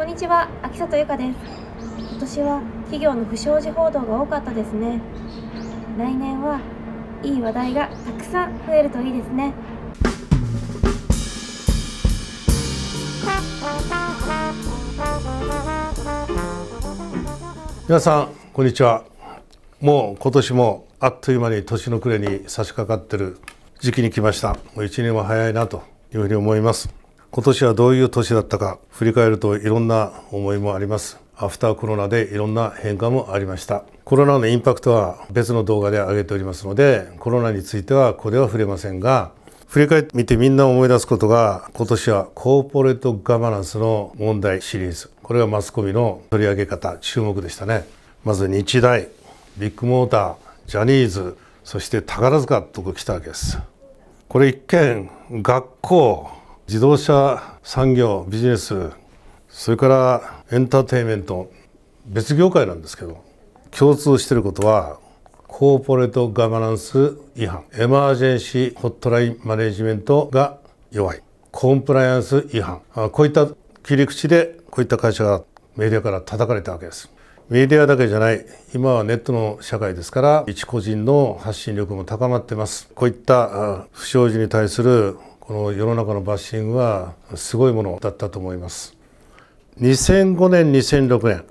こんにちは秋里由香です今年は企業の不祥事報道が多かったですね来年はいい話題がたくさん増えるといいですね皆さんこんにちはもう今年もあっという間に年の暮れに差し掛かってる時期に来ましたもう1年は早いなというふうに思います今年はどういう年だったか振り返るといろんな思いもありますアフターコロナでいろんな変化もありましたコロナのインパクトは別の動画で上げておりますのでコロナについてはここでは触れませんが振り返ってみてみんな思い出すことが今年はコーポレートガバナンスの問題シリーズこれはマスコミの取り上げ方注目でしたねまず日大ビッグモータージャニーズそして宝塚と来たわけですこれ一見学校自動車産業ビジネスそれからエンターテインメント別業界なんですけど共通してることはコーポレートガバナンス違反エマージェンシーホットラインマネジメントが弱いコンプライアンス違反こういった切り口でこういった会社がメディアから叩かれたわけですメディアだけじゃない今はネットの社会ですから一個人の発信力も高まってますこういった不祥事に対するこの世の中のバッシングはすごいものだったと思います2005年2006年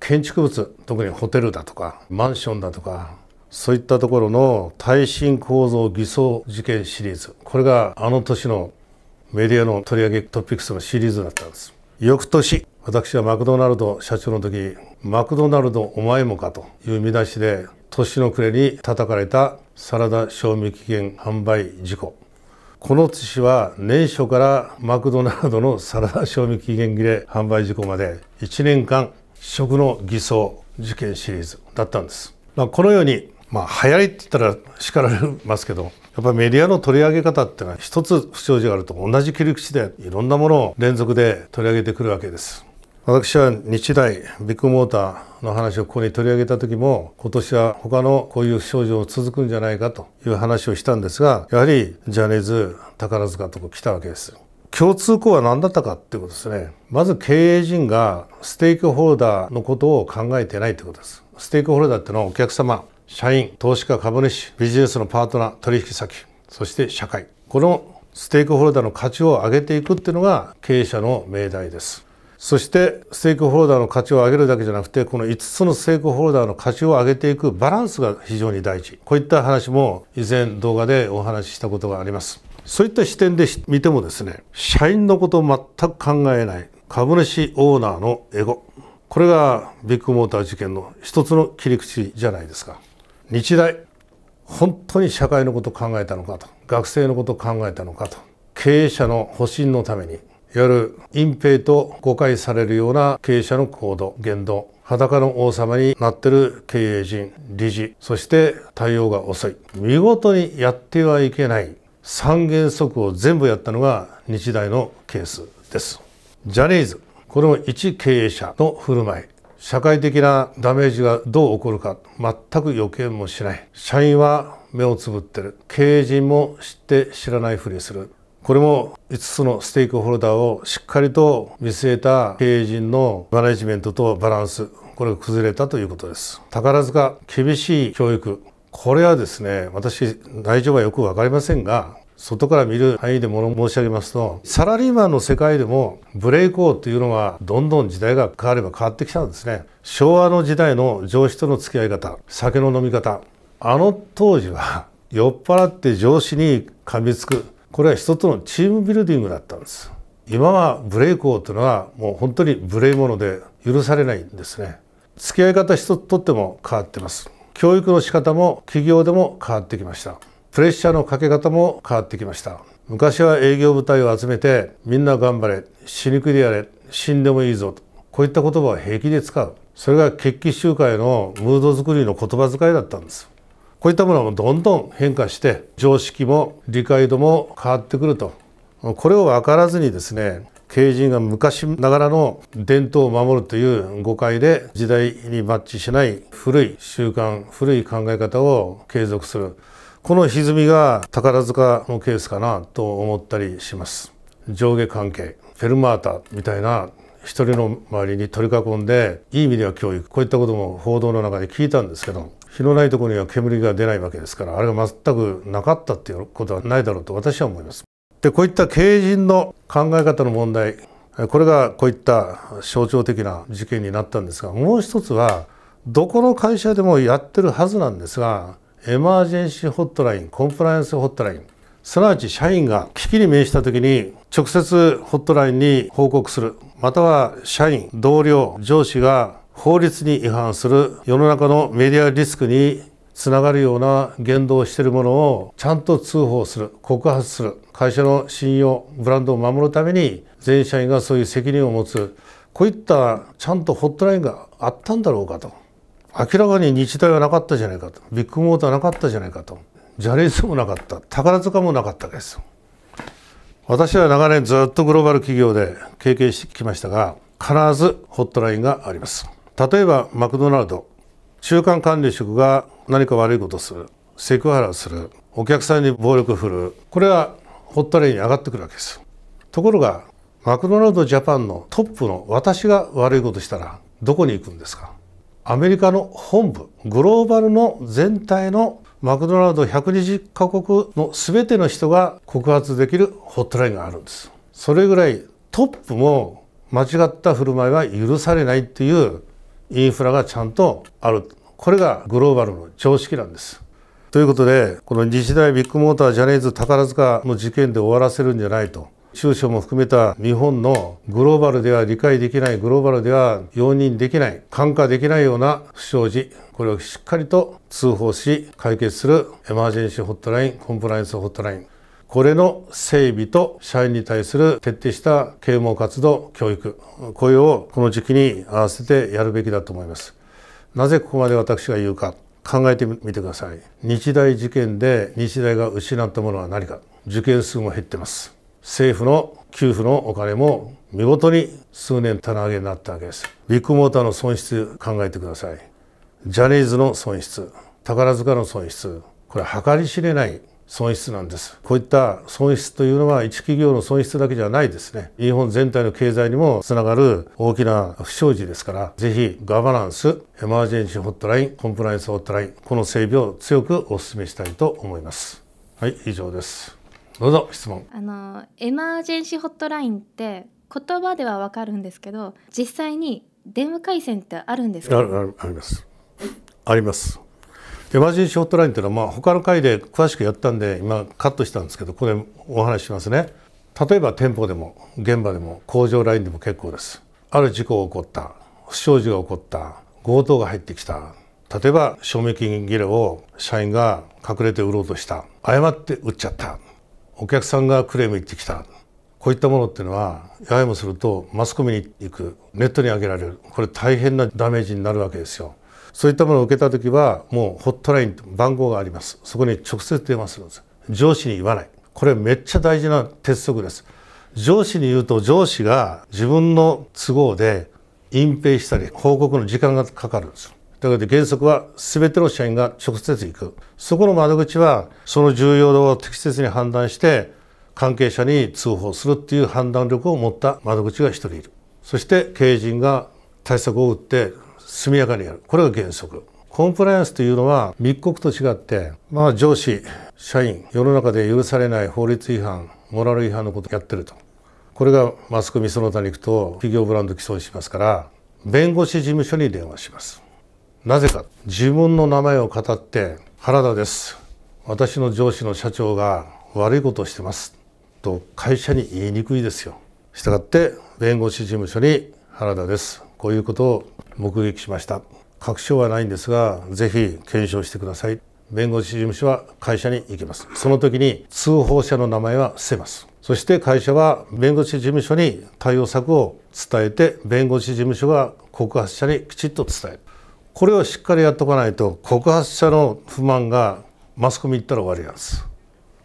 建築物特にホテルだとかマンションだとかそういったところの耐震構造偽装事件シリーズこれがあの年のメディアの取り上げトピックスのシリーズだったんです翌年私はマクドナルド社長の時「マクドナルドお前もか」という見出しで年の暮れに叩かれたサラダ賞味期限販売事故この寿は年初からマクドナルドのサラダ賞味期限切れ販売事故まで1年間食の偽装事件シリーズだったんです。まあ、このように、まあ、流行りって言ったら叱られますけど、やっぱりメディアの取り上げ方っていうのは一つ不祥事があると同じ切り口でいろんなものを連続で取り上げてくるわけです。私は日大ビッグモーターの話をここに取り上げた時も今年は他のこういう症状続くんじゃないかという話をしたんですがやはりジャニーズ宝塚と来たわけです共通項は何だったかっていうことですねまず経営陣がステークホルダーのことを考えてないってことですステークホルダーってのはお客様社員投資家株主ビジネスのパートナー取引先そして社会このステークホルダーの価値を上げていくっていうのが経営者の命題ですそしてステークホルダーの価値を上げるだけじゃなくてこの5つのステークホルダーの価値を上げていくバランスが非常に大事こういった話も以前動画でお話ししたことがありますそういった視点で見てもですね社員のことを全く考えない株主オーナーのエゴこれがビッグモーター事件の一つの切り口じゃないですか日大本当に社会のことを考えたのかと学生のことを考えたのかと経営者の保身のためにいわゆる隠蔽と誤解されるような経営者の行動、言動、裸の王様になってる経営陣、理事、そして対応が遅い。見事にやってはいけない三原則を全部やったのが日大のケースです。ジャニーズ、これも一経営者の振る舞い。社会的なダメージがどう起こるか全く予見もしない。社員は目をつぶってる。経営陣も知って知らないふりする。これも5つのステークホルダーをしっかりと見据えた経営陣のマネジメントとバランスこれが崩れたということです宝塚厳しい教育これはですね私内情はよくわかりませんが外から見る範囲でも申し上げますとサラリーマンの世界でもブレイクオ王というのはどんどん時代が変われば変わってきたんですね昭和の時代の上司との付き合い方酒の飲み方あの当時は酔っ払って上司に噛みつくこれは一つのチームビルディングだったんです今はブレイクオ王というのはもう本当に無礼者で許されないんですね付き合い方一つとっても変わってます教育の仕方も企業でも変わってきましたプレッシャーのかけ方も変わってきました昔は営業部隊を集めてみんな頑張れ死にくいでやれ死んでもいいぞとこういった言葉を平気で使うそれが決起集会のムード作りの言葉遣いだったんですこういったものもどんどん変化して常識も理解度も変わってくるとこれを分からずにですね経営陣が昔ながらの伝統を守るという誤解で時代にマッチしない古い習慣古い考え方を継続するこの歪みが宝塚のケースかなと思ったりします上下関係フェルマータみたいな一人の周りに取り囲んでいい意味では教育こういったことも報道の中で聞いたんですけど火のないところには煙が出ないわけですからあれが全くなかったっていうことはないだろうと私は思います。でこういった経営陣の考え方の問題これがこういった象徴的な事件になったんですがもう一つはどこの会社でもやってるはずなんですがエマージェンシーホットラインコンプライアンスホットラインすなわち社員が危機に面した時に直接ホットラインに報告するまたは社員同僚上司が法律に違反する世の中のメディアリスクにつながるような言動をしているものをちゃんと通報する告発する会社の信用ブランドを守るために全社員がそういう責任を持つこういったちゃんとホットラインがあったんだろうかと明らかに日大はなかったじゃないかとビッグモーターなかったじゃないかとジャニーズもなかった宝塚もなかったです私は長年ずっとグローバル企業で経験してきましたが必ずホットラインがあります例えばマクドナルド中間管理職が何か悪いことをするセクハラをするお客さんに暴力を振るこれはホットラインに上がってくるわけですところがマクドナルドジャパンのトップの私が悪いことしたらどこに行くんですかアメリカの本部グローバルの全体のマクドナルド120カ国の全ての人が告発できるホットラインがあるんですそれぐらいトップも間違った振る舞いは許されないっていうインフラがちゃんとあるこれがグローバルの常識なんです。ということでこの日大ビッグモータージャニーズ宝塚の事件で終わらせるんじゃないと中小も含めた日本のグローバルでは理解できないグローバルでは容認できない看過できないような不祥事これをしっかりと通報し解決するエマージェンシーホットラインコンプライアンスホットラインこれの整備と社員に対する徹底した啓蒙活動、教育、雇用をこの時期に合わせてやるべきだと思います。なぜここまで私が言うか考えてみてください。日大事件で日大が失ったものは何か。受験数も減ってます。政府の給付のお金も見事に数年棚上げになったわけです。ビッグモーターの損失考えてください。ジャニーズの損失、宝塚の損失、これ計り知れない損失なんですこういった損失というのは一企業の損失だけじゃないですね日本全体の経済にもつながる大きな不祥事ですからぜひガバナンスエマージェンシーホットラインコンプライアンスホットラインこの整備を強くお勧めしたいと思いますはい以上ですどうぞ質問あのエマージェンシーホットラインって言葉ではわかるんですけど実際に電話回線ってあるんですかありますありますエマージンシーットラインというのは、まあ、他の回で詳しくやったんで今カットしたんですけどこれお話ししますね例えば店舗でも現場でも工場ラインでも結構ですある事故が起こった不祥事が起こった強盗が入ってきた例えば賞味期限切れを社員が隠れて売ろうとした誤って売っちゃったお客さんがクレーム行ってきたこういったものっていうのはややもするとマスコミに行くネットに上げられるこれ大変なダメージになるわけですよそういったものを受けた時はもうホットライン番号がありますそこに直接電話するんです上司に言わないこれめっちゃ大事な鉄則です上司に言うと上司が自分の都合で隠蔽したり報告の時間がかかるんですだから原則は全ての社員が直接行くそこの窓口はその重要度を適切に判断して関係者に通報するっていう判断力を持った窓口が1人いるそして経営陣が対策を打って速やかにやるこれが原則コンプライアンスというのは密告と違って、まあ、上司社員世の中で許されない法律違反モラル違反のことをやってるとこれがマスコミその他に行くと企業ブランド毀損しますから弁護士事務所に電話しますなぜか自分の名前を語って原田です私の上司の社長が悪いことをしてますと会社に言いにくいですよしたがって弁護士事務所に原田ですこういうことを目撃しました確証はないんですがぜひ検証してください弁護士事務所は会社に行きますその時に通報者の名前は伏せますそして会社は弁護士事務所に対応策を伝えて弁護士事務所が告発者にきちっと伝えるこれをしっかりやっとかないと告発者の不満がマスコミに行ったら終わりなんです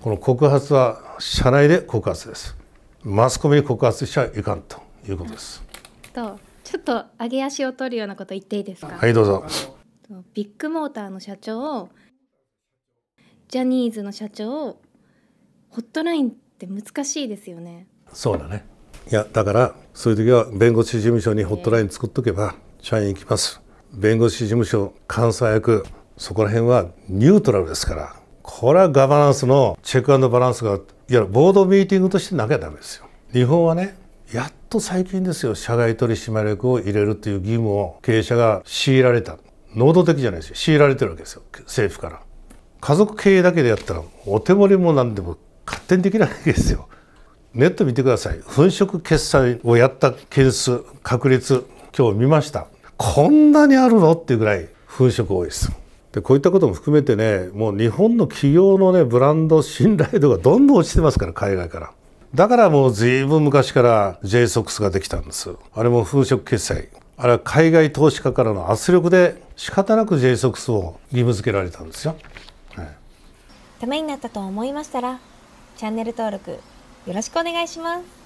この告発は社内で告発ですマスコミに告発しちゃいかんということです、うんちょっと上げ足を取るようなこと言っていいですかはいどうぞビッグモーターの社長ジャニーズの社長ホットラインって難しいですよねそうだねいやだからそういう時は弁護士事務所にホットライン作っとけば社員行きます弁護士事務所監査役そこら辺はニュートラルですからこれはガバナンスのチェックバランスがいやボードミーティングとしてなきゃダメですよ日本はねやっと最近ですよ社外取締役を入れるという義務を経営者が強いられた能動的じゃないですよ強いられてるわけですよ政府から家族経営だけでやったらお手盛りも何でも勝手にできないわけですよネット見てください粉飾決済をやった件数確率今日見ましたこんなにあるのっていうぐらい粉飾多いですでこういったことも含めてねもう日本の企業のねブランド信頼度がどんどん落ちてますから海外からだからもうずいぶん昔から JSOX ができたんですあれも風色決済あれは海外投資家からの圧力で仕方なく JSOX を義務付けられたんですよ、はい、ためになったと思いましたらチャンネル登録よろしくお願いします